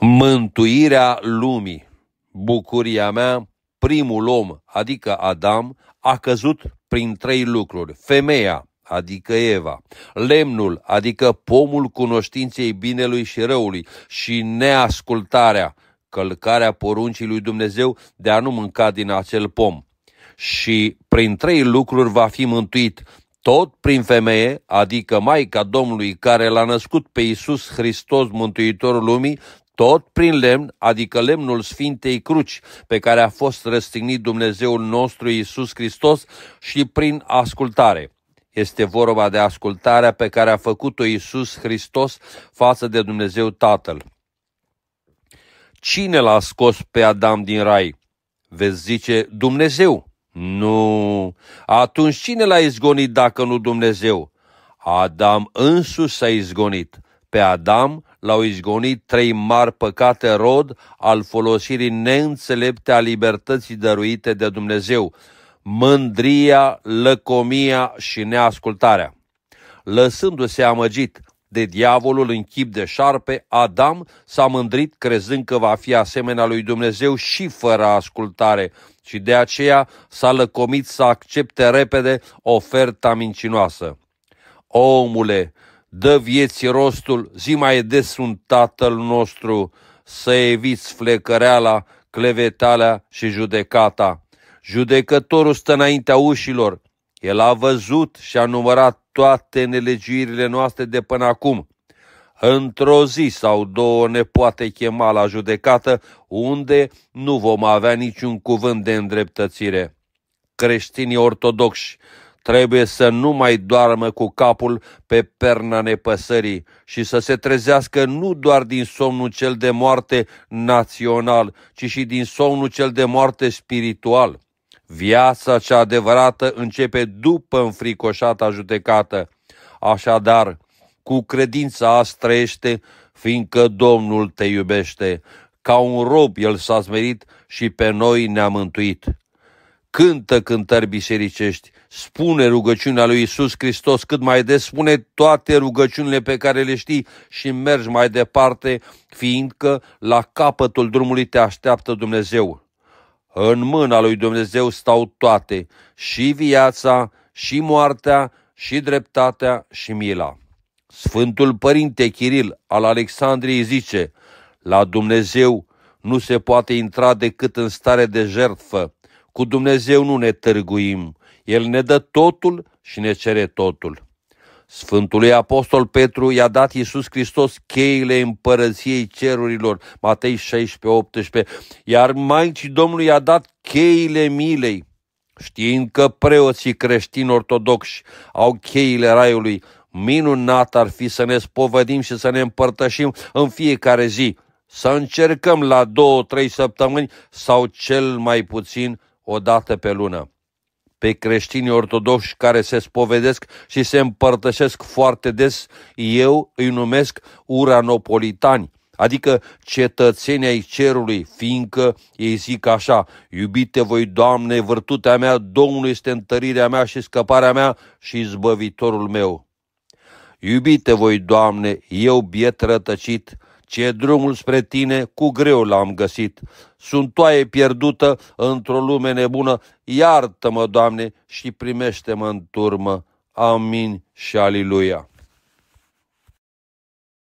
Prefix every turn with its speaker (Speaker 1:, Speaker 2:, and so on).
Speaker 1: mântuirea lumii. Bucuria mea, primul om, adică Adam, a căzut prin trei lucruri. Femeia, adică Eva, lemnul, adică pomul cunoștinței binelui și răului și neascultarea, călcarea poruncii lui Dumnezeu de a nu mânca din acel pom. Și prin trei lucruri va fi mântuit, tot prin femeie, adică Maica Domnului care l-a născut pe Iisus Hristos, Mântuitorul Lumii, tot prin lemn, adică lemnul Sfintei Cruci, pe care a fost răstignit Dumnezeul nostru Iisus Hristos și prin ascultare. Este vorba de ascultarea pe care a făcut-o Iisus Hristos față de Dumnezeu Tatăl. Cine l-a scos pe Adam din rai? Veți zice Dumnezeu. Nu. Atunci cine l-a izgonit dacă nu Dumnezeu? Adam însuși s-a izgonit. Pe Adam l-au izgonit trei mari păcate rod al folosirii neînțelepte a libertății dăruite de Dumnezeu, mândria, lăcomia și neascultarea. Lăsându-se amăgit de diavolul în chip de șarpe, Adam s-a mândrit crezând că va fi asemenea lui Dumnezeu și fără ascultare și de aceea s-a lăcomit să accepte repede oferta mincinoasă. Omule, dă vieții rostul, zi mai des sunt tatăl nostru, să eviți flecăreala, clevetalea și judecata. Judecătorul stă înaintea ușilor, el a văzut și a numărat toate nelegiuirile noastre de până acum. Într-o zi sau două ne poate chema la judecată, unde nu vom avea niciun cuvânt de îndreptățire. Creștinii ortodoxi trebuie să nu mai doarmă cu capul pe perna nepăsării și să se trezească nu doar din somnul cel de moarte național, ci și din somnul cel de moarte spiritual. Viața cea adevărată începe după înfricoșata judecată. Așadar, cu credința astrește, fiindcă Domnul te iubește. Ca un rob el s-a smerit și pe noi ne-a mântuit cântă cântări bisericești, spune rugăciunea lui Isus Hristos cât mai des, spune toate rugăciunile pe care le știi și mergi mai departe, fiindcă la capătul drumului te așteaptă Dumnezeu. În mâna lui Dumnezeu stau toate, și viața, și moartea, și dreptatea, și mila. Sfântul Părinte Chiril al Alexandriei zice, la Dumnezeu nu se poate intra decât în stare de jertfă, cu Dumnezeu nu ne târguim, El ne dă totul și ne cere totul. Sfântului Apostol Petru i-a dat Iisus Hristos cheile împărăției cerurilor, Matei 16-18, iar Maicii Domnului i-a dat cheile milei, știind că preoții creștini ortodoxi au cheile raiului, minunat ar fi să ne spovădim și să ne împărtășim în fiecare zi, să încercăm la două, trei săptămâni sau cel mai puțin o dată pe lună. Pe creștinii ortodoxi care se spovedesc și se împărtășesc foarte des, eu îi numesc uranopolitani, adică cetățenii ai cerului, fiindcă ei zic așa, iubite voi, Doamne, vârtutea mea, Domnul este întărirea mea și scăparea mea și zbăvitorul meu. Iubite voi, Doamne, eu biet rătăcit, ce drumul spre tine, cu greu l-am găsit. Sunt toaie pierdută într-o lume nebună, iartă-mă, Doamne, și primește-mă în turmă. Amin și aliluia.